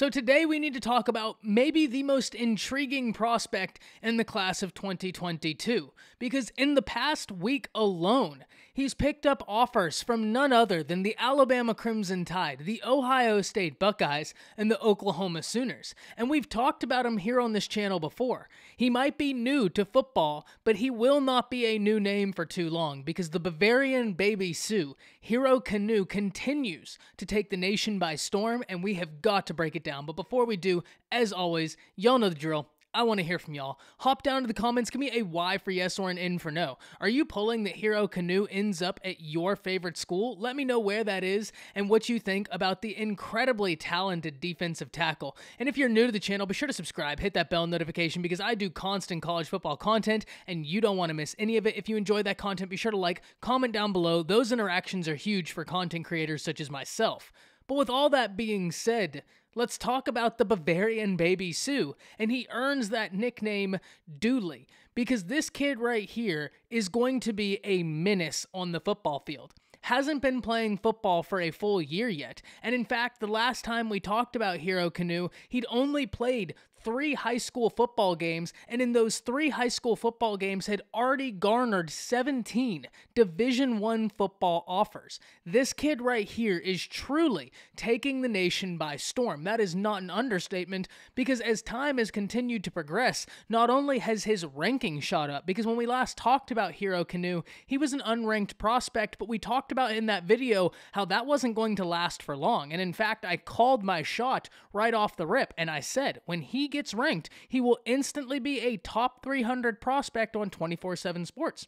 So today we need to talk about maybe the most intriguing prospect in the class of 2022, because in the past week alone, he's picked up offers from none other than the Alabama Crimson Tide, the Ohio State Buckeyes, and the Oklahoma Sooners. And we've talked about him here on this channel before. He might be new to football, but he will not be a new name for too long because the Bavarian baby Sioux Hero Canoe, continues to take the nation by storm, and we have got to break it down down. But before we do, as always, y'all know the drill. I want to hear from y'all. Hop down to the comments, give me a why for yes or an N for no. Are you pulling that Hero Canoe ends up at your favorite school? Let me know where that is and what you think about the incredibly talented defensive tackle. And if you're new to the channel, be sure to subscribe, hit that bell notification because I do constant college football content and you don't want to miss any of it. If you enjoy that content, be sure to like, comment down below. Those interactions are huge for content creators such as myself. But with all that being said, let's talk about the Bavarian Baby Sue. And he earns that nickname Dooley because this kid right here is going to be a menace on the football field hasn't been playing football for a full year yet. And in fact, the last time we talked about Hero Canoe, he'd only played three high school football games, and in those three high school football games had already garnered 17 Division One football offers. This kid right here is truly taking the nation by storm. That is not an understatement because as time has continued to progress, not only has his ranking shot up, because when we last talked about Hero Canoe, he was an unranked prospect, but we talked about in that video how that wasn't going to last for long. And in fact, I called my shot right off the rip, and I said, when he gets gets ranked, he will instantly be a top 300 prospect on 24 7 sports.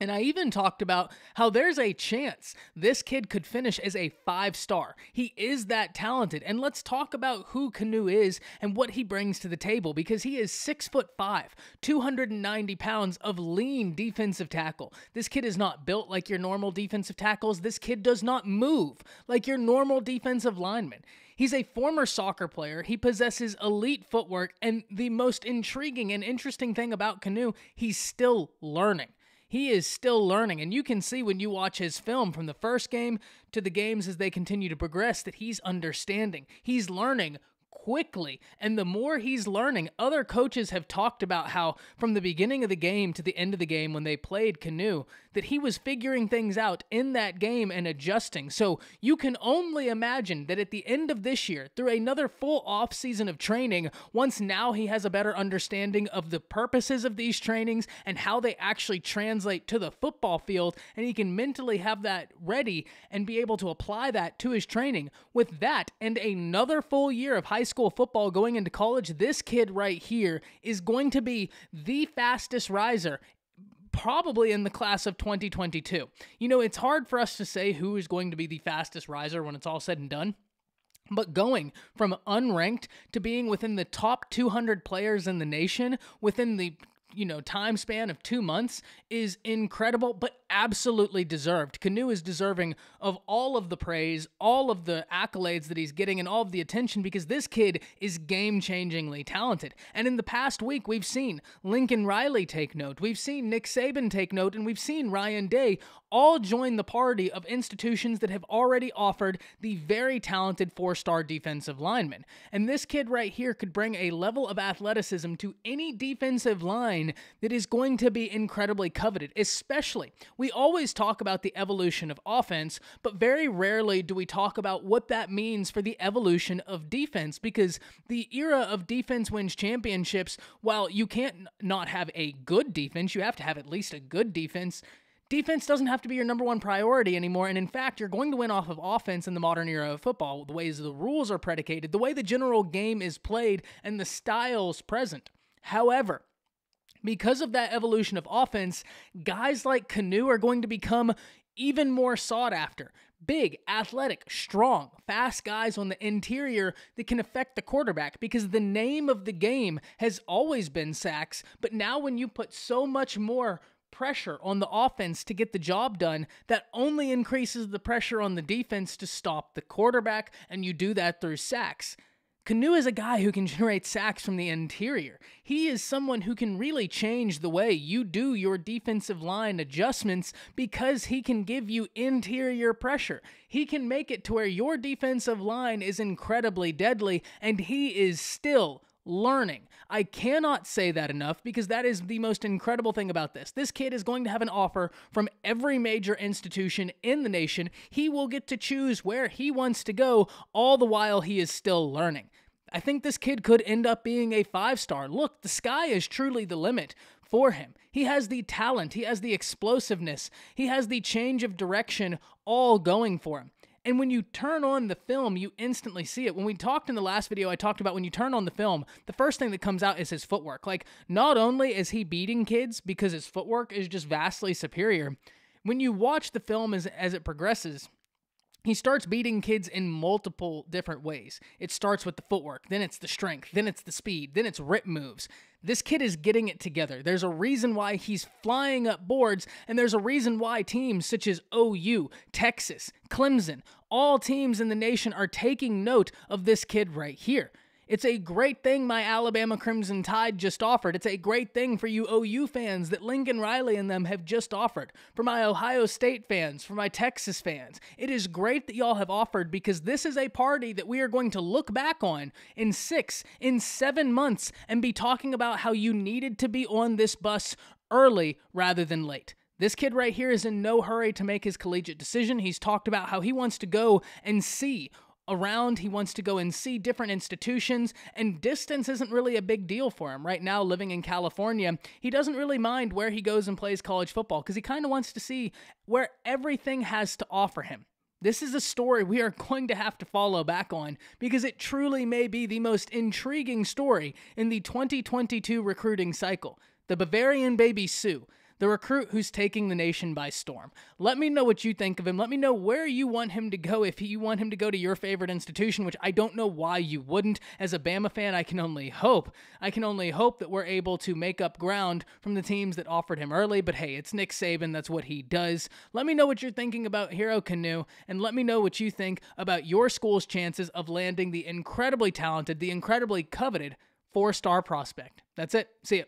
And I even talked about how there's a chance this kid could finish as a five star. He is that talented. And let's talk about who Canoe is and what he brings to the table because he is six foot five, 290 pounds of lean defensive tackle. This kid is not built like your normal defensive tackles. This kid does not move like your normal defensive lineman. He's a former soccer player. He possesses elite footwork, and the most intriguing and interesting thing about Canoe, he's still learning. He is still learning, and you can see when you watch his film from the first game to the games as they continue to progress that he's understanding. He's learning quickly. And the more he's learning, other coaches have talked about how from the beginning of the game to the end of the game when they played Canoe, that he was figuring things out in that game and adjusting. So you can only imagine that at the end of this year, through another full off season of training, once now he has a better understanding of the purposes of these trainings and how they actually translate to the football field, and he can mentally have that ready and be able to apply that to his training. With that and another full year of high school school football going into college, this kid right here is going to be the fastest riser probably in the class of 2022. You know, it's hard for us to say who is going to be the fastest riser when it's all said and done. But going from unranked to being within the top 200 players in the nation, within the you know time span of two months is incredible but absolutely deserved canoe is deserving of all of the praise all of the accolades that he's getting and all of the attention because this kid is game changingly talented and in the past week we've seen lincoln riley take note we've seen nick saban take note and we've seen ryan day all join the party of institutions that have already offered the very talented four-star defensive lineman and this kid right here could bring a level of athleticism to any defensive line line that is going to be incredibly coveted, especially. We always talk about the evolution of offense, but very rarely do we talk about what that means for the evolution of defense because the era of defense wins championships, while you can't not have a good defense, you have to have at least a good defense defense doesn't have to be your number one priority anymore. And in fact, you're going to win off of offense in the modern era of football, the ways the rules are predicated, the way the general game is played, and the styles present. However, because of that evolution of offense, guys like Canoe are going to become even more sought after. Big, athletic, strong, fast guys on the interior that can affect the quarterback because the name of the game has always been sacks. But now, when you put so much more pressure on the offense to get the job done, that only increases the pressure on the defense to stop the quarterback, and you do that through sacks. Canoe is a guy who can generate sacks from the interior. He is someone who can really change the way you do your defensive line adjustments because he can give you interior pressure. He can make it to where your defensive line is incredibly deadly, and he is still learning. I cannot say that enough because that is the most incredible thing about this. This kid is going to have an offer from every major institution in the nation. He will get to choose where he wants to go, all the while he is still learning. I think this kid could end up being a five star. Look, the sky is truly the limit for him. He has the talent, he has the explosiveness, he has the change of direction all going for him. And when you turn on the film, you instantly see it. When we talked in the last video, I talked about when you turn on the film, the first thing that comes out is his footwork. Like, not only is he beating kids because his footwork is just vastly superior, when you watch the film as, as it progresses, he starts beating kids in multiple different ways. It starts with the footwork, then it's the strength, then it's the speed, then it's rip moves. This kid is getting it together. There's a reason why he's flying up boards, and there's a reason why teams such as OU, Texas, Clemson, all teams in the nation are taking note of this kid right here. It's a great thing my Alabama Crimson Tide just offered. It's a great thing for you OU fans that Lincoln Riley and them have just offered. For my Ohio State fans, for my Texas fans, it is great that y'all have offered because this is a party that we are going to look back on in six, in seven months and be talking about how you needed to be on this bus early rather than late. This kid right here is in no hurry to make his collegiate decision. He's talked about how he wants to go and see around. He wants to go and see different institutions, and distance isn't really a big deal for him. Right now, living in California, he doesn't really mind where he goes and plays college football because he kind of wants to see where everything has to offer him. This is a story we are going to have to follow back on because it truly may be the most intriguing story in the 2022 recruiting cycle. The Bavarian Baby Sue, the recruit who's taking the nation by storm. Let me know what you think of him. Let me know where you want him to go if you want him to go to your favorite institution, which I don't know why you wouldn't. As a Bama fan, I can only hope. I can only hope that we're able to make up ground from the teams that offered him early, but hey, it's Nick Saban. That's what he does. Let me know what you're thinking about Hero Canoe, and let me know what you think about your school's chances of landing the incredibly talented, the incredibly coveted four star prospect. That's it. See ya.